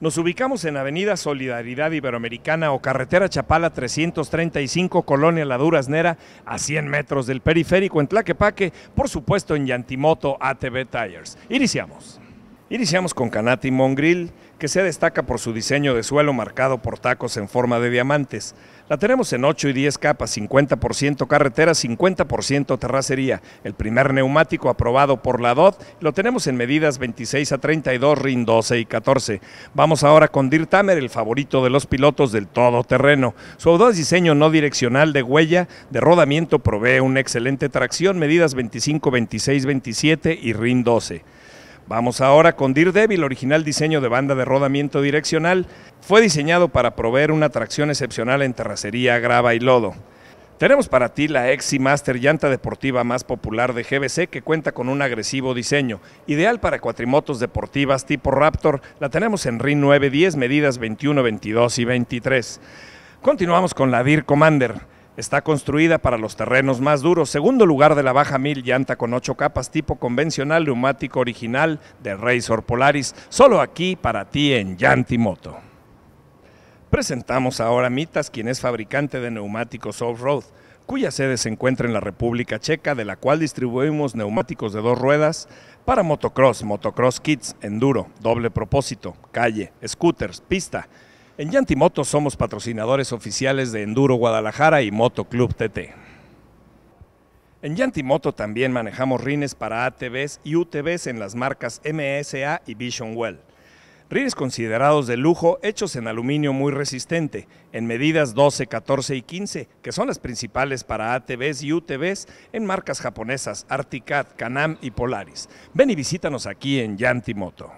Nos ubicamos en Avenida Solidaridad Iberoamericana o Carretera Chapala 335, Colonia La Duraznera, a 100 metros del periférico en Tlaquepaque, por supuesto en Yantimoto ATV Tires. Iniciamos. Iniciamos con Canati Mongril, que se destaca por su diseño de suelo marcado por tacos en forma de diamantes. La tenemos en 8 y 10 capas, 50% carretera, 50% terracería. El primer neumático aprobado por la DOT lo tenemos en medidas 26 a 32, RIN 12 y 14. Vamos ahora con Dirtamer, Tamer, el favorito de los pilotos del todoterreno. Su audaz diseño no direccional de huella de rodamiento provee una excelente tracción, medidas 25, 26, 27 y RIN 12. Vamos ahora con DIR Devil, original diseño de banda de rodamiento direccional. Fue diseñado para proveer una tracción excepcional en terracería, grava y lodo. Tenemos para ti la Exi Master llanta deportiva más popular de GBC que cuenta con un agresivo diseño, ideal para cuatrimotos deportivas tipo Raptor. La tenemos en RIN 910, medidas 21, 22 y 23. Continuamos con la DIR Commander. Está construida para los terrenos más duros. Segundo lugar de la baja mil, llanta con ocho capas, tipo convencional, neumático original de Razor Polaris. Solo aquí para ti en Moto. Presentamos ahora a Mitas, quien es fabricante de neumáticos off-road, cuya sede se encuentra en la República Checa, de la cual distribuimos neumáticos de dos ruedas para motocross, motocross kits, enduro, doble propósito, calle, scooters, pista en Yantimoto somos patrocinadores oficiales de Enduro Guadalajara y Moto Club TT. En Yantimoto también manejamos rines para ATVs y UTVs en las marcas MSA y Vision Well. Rines considerados de lujo hechos en aluminio muy resistente, en medidas 12, 14 y 15, que son las principales para ATVs y UTVs en marcas japonesas Articat, Canam y Polaris. Ven y visítanos aquí en Yantimoto.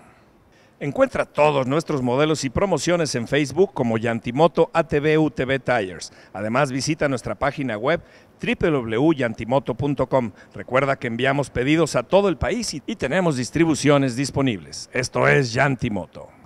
Encuentra todos nuestros modelos y promociones en Facebook como Yantimoto ATV UTV Tires. Además, visita nuestra página web www.yantimoto.com. Recuerda que enviamos pedidos a todo el país y tenemos distribuciones disponibles. Esto es Yantimoto.